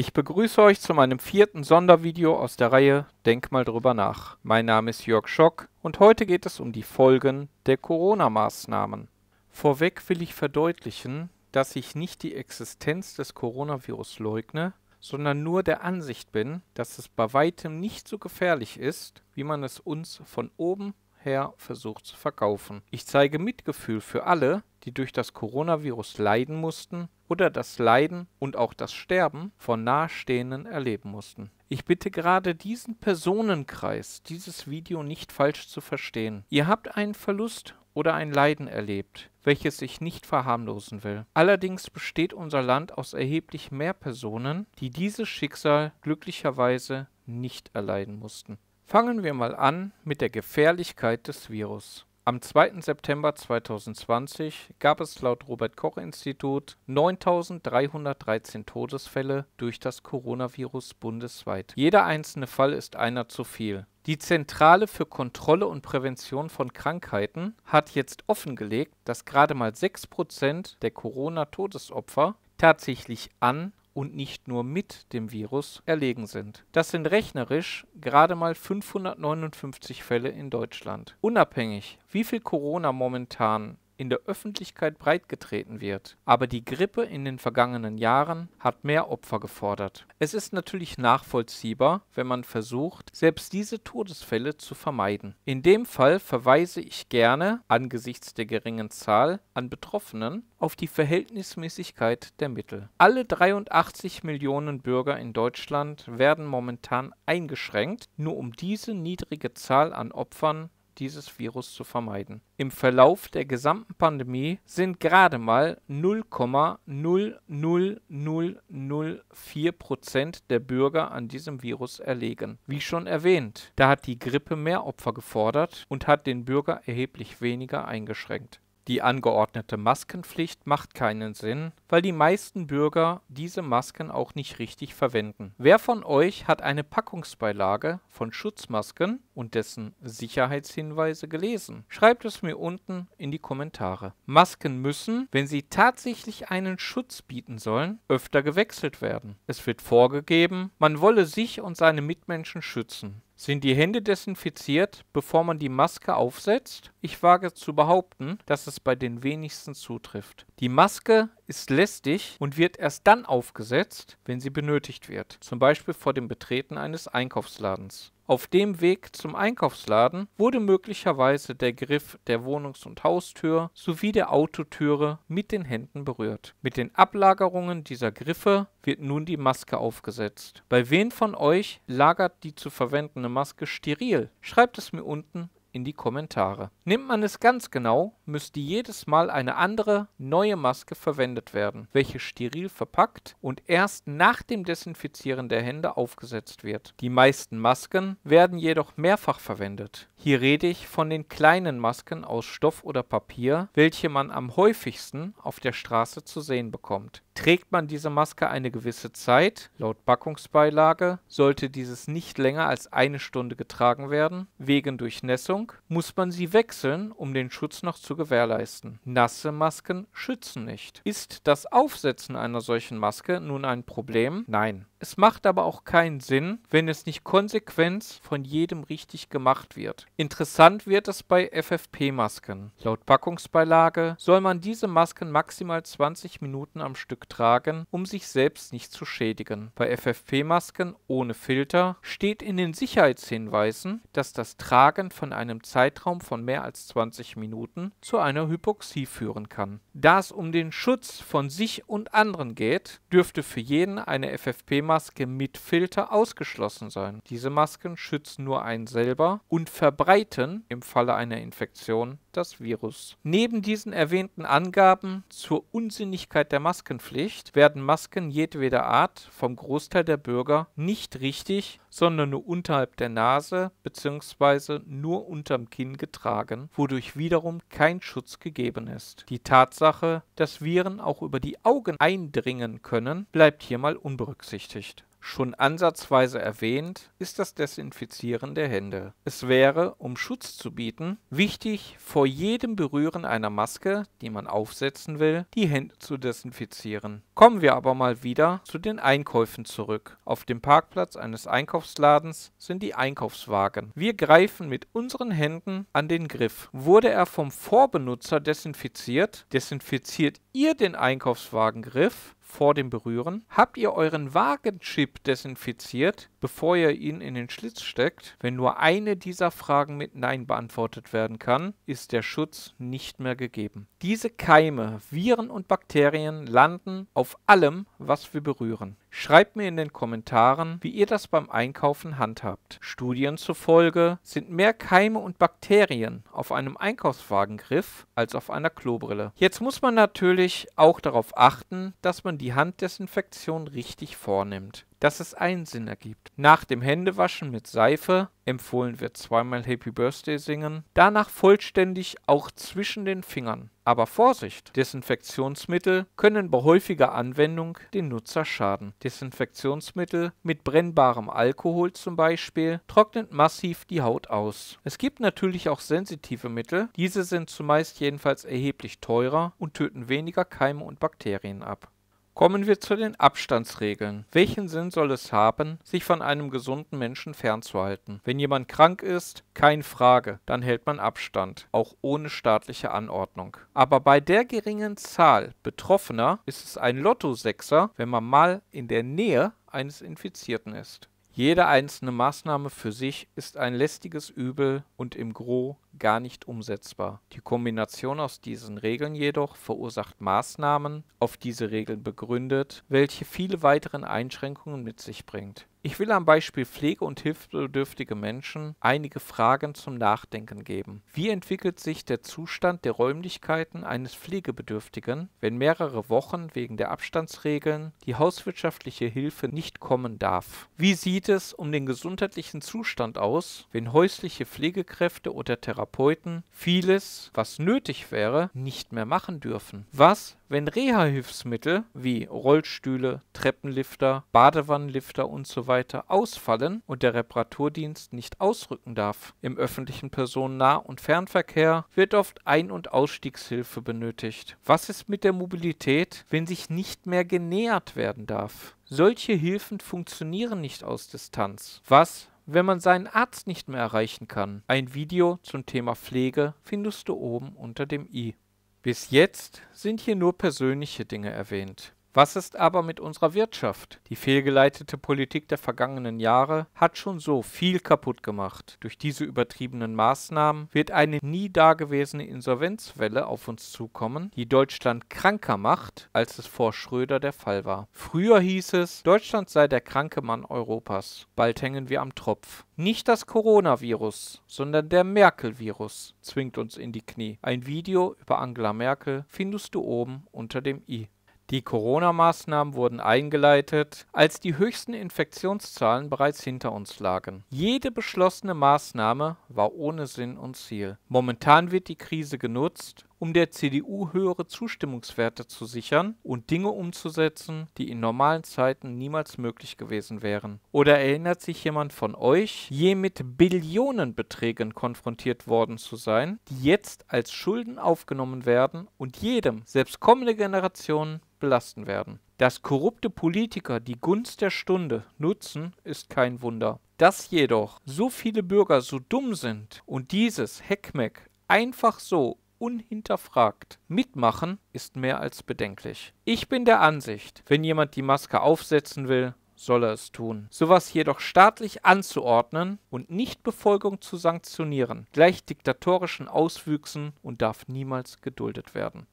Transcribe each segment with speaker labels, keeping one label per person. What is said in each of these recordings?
Speaker 1: Ich begrüße euch zu meinem vierten Sondervideo aus der Reihe Denk mal drüber nach. Mein Name ist Jörg Schock und heute geht es um die Folgen der Corona-Maßnahmen. Vorweg will ich verdeutlichen, dass ich nicht die Existenz des Coronavirus leugne, sondern nur der Ansicht bin, dass es bei weitem nicht so gefährlich ist, wie man es uns von oben her versucht zu verkaufen. Ich zeige Mitgefühl für alle, die durch das Coronavirus leiden mussten oder das Leiden und auch das Sterben von Nahestehenden erleben mussten. Ich bitte gerade diesen Personenkreis, dieses Video nicht falsch zu verstehen. Ihr habt einen Verlust oder ein Leiden erlebt, welches ich nicht verharmlosen will. Allerdings besteht unser Land aus erheblich mehr Personen, die dieses Schicksal glücklicherweise nicht erleiden mussten. Fangen wir mal an mit der Gefährlichkeit des Virus. Am 2. September 2020 gab es laut Robert Koch Institut 9.313 Todesfälle durch das Coronavirus bundesweit. Jeder einzelne Fall ist einer zu viel. Die Zentrale für Kontrolle und Prävention von Krankheiten hat jetzt offengelegt, dass gerade mal 6% der Corona-Todesopfer tatsächlich an und nicht nur mit dem Virus erlegen sind. Das sind rechnerisch gerade mal 559 Fälle in Deutschland. Unabhängig, wie viel Corona momentan in der Öffentlichkeit breitgetreten wird. Aber die Grippe in den vergangenen Jahren hat mehr Opfer gefordert. Es ist natürlich nachvollziehbar, wenn man versucht, selbst diese Todesfälle zu vermeiden. In dem Fall verweise ich gerne, angesichts der geringen Zahl an Betroffenen, auf die Verhältnismäßigkeit der Mittel. Alle 83 Millionen Bürger in Deutschland werden momentan eingeschränkt, nur um diese niedrige Zahl an Opfern dieses Virus zu vermeiden. Im Verlauf der gesamten Pandemie sind gerade mal 0,00004 Prozent der Bürger an diesem Virus erlegen. Wie schon erwähnt, da hat die Grippe mehr Opfer gefordert und hat den Bürger erheblich weniger eingeschränkt. Die angeordnete Maskenpflicht macht keinen Sinn, weil die meisten Bürger diese Masken auch nicht richtig verwenden. Wer von euch hat eine Packungsbeilage von Schutzmasken und dessen Sicherheitshinweise gelesen? Schreibt es mir unten in die Kommentare. Masken müssen, wenn sie tatsächlich einen Schutz bieten sollen, öfter gewechselt werden. Es wird vorgegeben, man wolle sich und seine Mitmenschen schützen. Sind die Hände desinfiziert, bevor man die Maske aufsetzt? Ich wage zu behaupten, dass es bei den wenigsten zutrifft. Die Maske ist lästig und wird erst dann aufgesetzt, wenn sie benötigt wird, zum Beispiel vor dem Betreten eines Einkaufsladens. Auf dem Weg zum Einkaufsladen wurde möglicherweise der Griff der Wohnungs- und Haustür sowie der Autotüre mit den Händen berührt. Mit den Ablagerungen dieser Griffe wird nun die Maske aufgesetzt. Bei wem von euch lagert die zu verwendende Maske steril? Schreibt es mir unten in die Kommentare. Nimmt man es ganz genau, müsste jedes Mal eine andere, neue Maske verwendet werden, welche steril verpackt und erst nach dem Desinfizieren der Hände aufgesetzt wird. Die meisten Masken werden jedoch mehrfach verwendet. Hier rede ich von den kleinen Masken aus Stoff oder Papier, welche man am häufigsten auf der Straße zu sehen bekommt. Trägt man diese Maske eine gewisse Zeit, laut Packungsbeilage, sollte dieses nicht länger als eine Stunde getragen werden, wegen Durchnässung, muss man sie wechseln, um den Schutz noch zu gewährleisten. Nasse Masken schützen nicht. Ist das Aufsetzen einer solchen Maske nun ein Problem? Nein. Es macht aber auch keinen Sinn, wenn es nicht konsequent von jedem richtig gemacht wird. Interessant wird es bei FFP-Masken. Laut Packungsbeilage soll man diese Masken maximal 20 Minuten am Stück tragen, um sich selbst nicht zu schädigen. Bei FFP-Masken ohne Filter steht in den Sicherheitshinweisen, dass das Tragen von einem Zeitraum von mehr als 20 Minuten zu einer Hypoxie führen kann. Da es um den Schutz von sich und anderen geht, dürfte für jeden eine FFP-Maske mit Filter ausgeschlossen sein. Diese Masken schützen nur einen selber und verbreiten im Falle einer Infektion das Virus. Neben diesen erwähnten Angaben zur Unsinnigkeit der Maskenpflicht werden Masken jedweder Art vom Großteil der Bürger nicht richtig, sondern nur unterhalb der Nase bzw. nur unterm Kinn getragen, wodurch wiederum kein Schutz gegeben ist. Die Tatsache, dass Viren auch über die Augen eindringen können, bleibt hier mal unberücksichtigt schon ansatzweise erwähnt, ist das Desinfizieren der Hände. Es wäre, um Schutz zu bieten, wichtig, vor jedem Berühren einer Maske, die man aufsetzen will, die Hände zu desinfizieren. Kommen wir aber mal wieder zu den Einkäufen zurück. Auf dem Parkplatz eines Einkaufsladens sind die Einkaufswagen. Wir greifen mit unseren Händen an den Griff. Wurde er vom Vorbenutzer desinfiziert, desinfiziert ihr den Einkaufswagengriff vor dem Berühren? Habt ihr euren Wagenchip desinfiziert? bevor ihr ihn in den Schlitz steckt, wenn nur eine dieser Fragen mit Nein beantwortet werden kann, ist der Schutz nicht mehr gegeben. Diese Keime, Viren und Bakterien landen auf allem, was wir berühren. Schreibt mir in den Kommentaren, wie ihr das beim Einkaufen handhabt. Studien zufolge sind mehr Keime und Bakterien auf einem Einkaufswagengriff als auf einer Klobrille. Jetzt muss man natürlich auch darauf achten, dass man die Handdesinfektion richtig vornimmt dass es einen Sinn ergibt. Nach dem Händewaschen mit Seife empfohlen wird zweimal Happy Birthday singen, danach vollständig auch zwischen den Fingern. Aber Vorsicht! Desinfektionsmittel können bei häufiger Anwendung den Nutzer schaden. Desinfektionsmittel mit brennbarem Alkohol zum Beispiel trocknet massiv die Haut aus. Es gibt natürlich auch sensitive Mittel, diese sind zumeist jedenfalls erheblich teurer und töten weniger Keime und Bakterien ab. Kommen wir zu den Abstandsregeln. Welchen Sinn soll es haben, sich von einem gesunden Menschen fernzuhalten? Wenn jemand krank ist, keine Frage, dann hält man Abstand, auch ohne staatliche Anordnung. Aber bei der geringen Zahl Betroffener ist es ein Lottosechser, wenn man mal in der Nähe eines Infizierten ist. Jede einzelne Maßnahme für sich ist ein lästiges Übel und im Gros gar nicht umsetzbar. Die Kombination aus diesen Regeln jedoch verursacht Maßnahmen, auf diese Regeln begründet, welche viele weitere Einschränkungen mit sich bringt ich will am Beispiel Pflege- und hilfsbedürftige Menschen einige Fragen zum Nachdenken geben. Wie entwickelt sich der Zustand der Räumlichkeiten eines Pflegebedürftigen, wenn mehrere Wochen wegen der Abstandsregeln die hauswirtschaftliche Hilfe nicht kommen darf? Wie sieht es um den gesundheitlichen Zustand aus, wenn häusliche Pflegekräfte oder Therapeuten vieles, was nötig wäre, nicht mehr machen dürfen? Was, wenn Reha-Hilfsmittel wie Rollstühle, Treppenlifter, Badewannenlifter usw. So ausfallen und der Reparaturdienst nicht ausrücken darf, im öffentlichen Personennah- und Fernverkehr wird oft Ein- und Ausstiegshilfe benötigt. Was ist mit der Mobilität, wenn sich nicht mehr genähert werden darf? Solche Hilfen funktionieren nicht aus Distanz. Was, wenn man seinen Arzt nicht mehr erreichen kann? Ein Video zum Thema Pflege findest du oben unter dem i. Bis jetzt sind hier nur persönliche Dinge erwähnt. Was ist aber mit unserer Wirtschaft? Die fehlgeleitete Politik der vergangenen Jahre hat schon so viel kaputt gemacht. Durch diese übertriebenen Maßnahmen wird eine nie dagewesene Insolvenzwelle auf uns zukommen, die Deutschland kranker macht, als es vor Schröder der Fall war. Früher hieß es, Deutschland sei der kranke Mann Europas. Bald hängen wir am Tropf. Nicht das Coronavirus, sondern der Merkel-Virus zwingt uns in die Knie. Ein Video über Angela Merkel findest du oben unter dem i. Die Corona-Maßnahmen wurden eingeleitet, als die höchsten Infektionszahlen bereits hinter uns lagen. Jede beschlossene Maßnahme war ohne Sinn und Ziel. Momentan wird die Krise genutzt, um der CDU höhere Zustimmungswerte zu sichern und Dinge umzusetzen, die in normalen Zeiten niemals möglich gewesen wären. Oder erinnert sich jemand von euch, je mit Billionenbeträgen konfrontiert worden zu sein, die jetzt als Schulden aufgenommen werden und jedem, selbst kommende Generationen, belasten werden. Dass korrupte Politiker die Gunst der Stunde nutzen, ist kein Wunder. Dass jedoch so viele Bürger so dumm sind und dieses Heckmeck einfach so unhinterfragt mitmachen, ist mehr als bedenklich. Ich bin der Ansicht, wenn jemand die Maske aufsetzen will, soll er es tun. Sowas jedoch staatlich anzuordnen und Nichtbefolgung zu sanktionieren, gleicht diktatorischen Auswüchsen und darf niemals geduldet werden.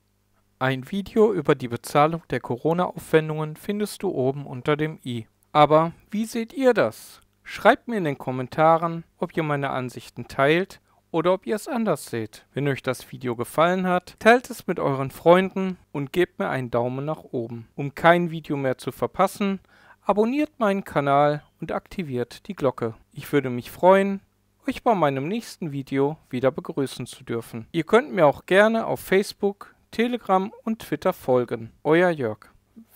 Speaker 1: Ein Video über die Bezahlung der Corona-Aufwendungen findest du oben unter dem i. Aber wie seht ihr das? Schreibt mir in den Kommentaren, ob ihr meine Ansichten teilt oder ob ihr es anders seht. Wenn euch das Video gefallen hat, teilt es mit euren Freunden und gebt mir einen Daumen nach oben. Um kein Video mehr zu verpassen, abonniert meinen Kanal und aktiviert die Glocke. Ich würde mich freuen, euch bei meinem nächsten Video wieder begrüßen zu dürfen. Ihr könnt mir auch gerne auf Facebook, Telegram und Twitter folgen. Euer Jörg.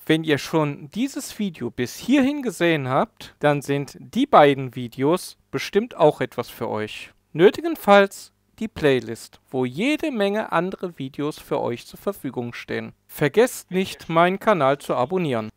Speaker 1: Wenn ihr schon dieses Video bis hierhin gesehen habt, dann sind die beiden Videos bestimmt auch etwas für euch. Nötigenfalls die Playlist, wo jede Menge andere Videos für euch zur Verfügung stehen. Vergesst nicht, meinen Kanal zu abonnieren.